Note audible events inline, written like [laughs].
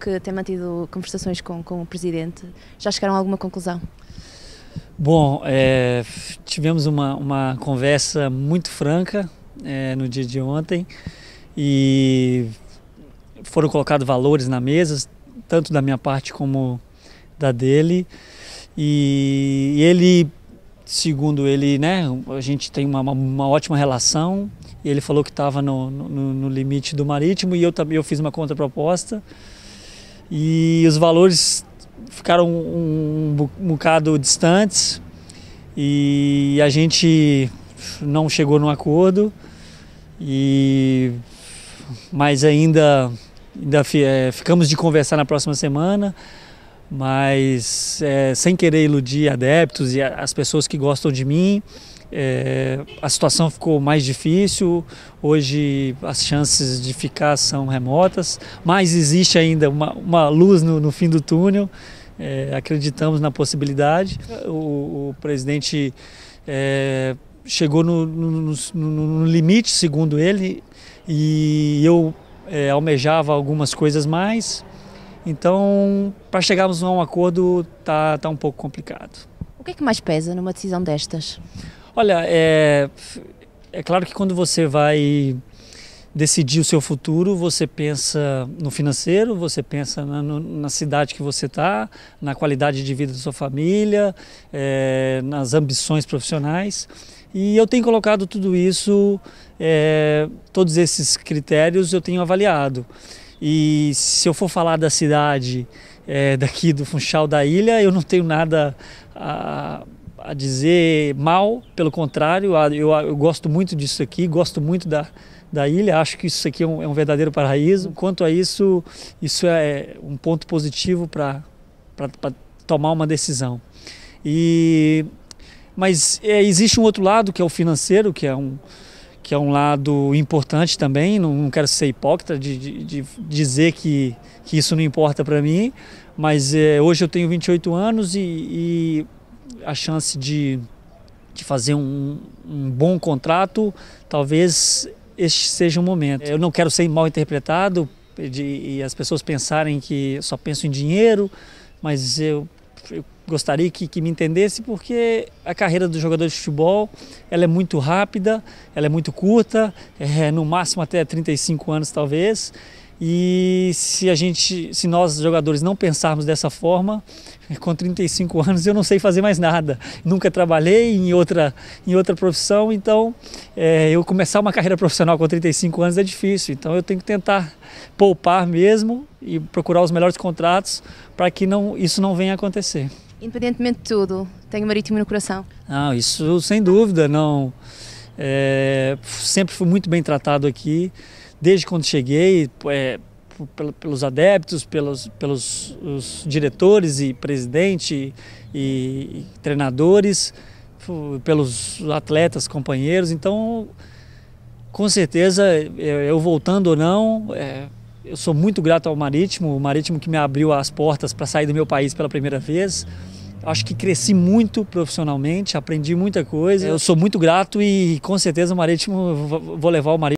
que tem mantido conversações com, com o Presidente, já chegaram a alguma conclusão? Bom, é, tivemos uma, uma conversa muito franca é, no dia de ontem e foram colocados valores na mesa, tanto da minha parte como da dele. E ele, segundo ele, né, a gente tem uma, uma ótima relação. ele falou que estava no, no, no, limite do marítimo e eu também eu fiz uma contraproposta e os valores ficaram um, um bocado distantes e a gente não chegou num acordo e mas ainda ainda é, ficamos de conversar na próxima semana mas é, sem querer iludir adeptos e as pessoas que gostam de mim é, a situação ficou mais difícil, hoje as chances de ficar são remotas, mas existe ainda uma, uma luz no, no, fim do túnel, é, acreditamos na possibilidade. O, o presidente é, chegou no, no, no, limite, segundo ele, e eu é, almejava algumas coisas mais, então para chegarmos a um acordo está tá um pouco complicado. O que é que mais pesa numa decisão destas? Olha, é, é claro que quando você vai decidir o seu futuro, você pensa no financeiro, você pensa na, na cidade que você está, na qualidade de vida da sua família, é, nas ambições profissionais. E eu tenho colocado tudo isso, é, todos esses critérios eu tenho avaliado. E se eu for falar da cidade é, daqui do Funchal da Ilha, eu não tenho nada a, a dizer mal, pelo contrário, eu, eu, gosto muito disso aqui, gosto muito da, da ilha, acho que isso aqui é um, é um verdadeiro paraíso. Quanto a isso, isso é um ponto positivo para tomar uma decisão. E, mas é, existe um outro lado, que é o financeiro, que é um, que é um lado importante também, não, não quero ser hipócrita de, de, de, dizer que, que isso não importa para mim, mas é, hoje eu tenho 28 anos e, e a chance de, de fazer um, um bom contrato, talvez este seja o momento. Eu não quero ser mal interpretado de, e as pessoas pensarem que só penso em dinheiro, mas eu, eu gostaria que, que, me entendesse porque a carreira do jogador de futebol ela é muito rápida, ela é muito curta, é, no máximo até 35 anos talvez, e se a gente, se nós jogadores não pensarmos dessa forma, [laughs] com 35 anos eu não sei fazer mais nada. Nunca trabalhei em outra, em outra profissão, então é, eu começar uma carreira profissional com 35 anos é difícil. Então eu tenho que tentar poupar mesmo e procurar os melhores contratos para que não, isso não venha a acontecer. Independentemente de tudo, tenho marítimo no coração. Ah, isso sem dúvida, não. É, sempre fui muito bem tratado aqui desde quando cheguei, é, pelos adeptos, pelos, pelos diretores e presidente e, e, treinadores, pelos atletas, companheiros. Então, com certeza, é, eu, voltando ou não, é, eu sou muito grato ao Marítimo, o Marítimo que me abriu as portas para sair do meu país pela primeira vez. Acho que cresci muito profissionalmente, aprendi muita coisa. Eu sou muito grato e com certeza o Marítimo, vou levar o Marítimo.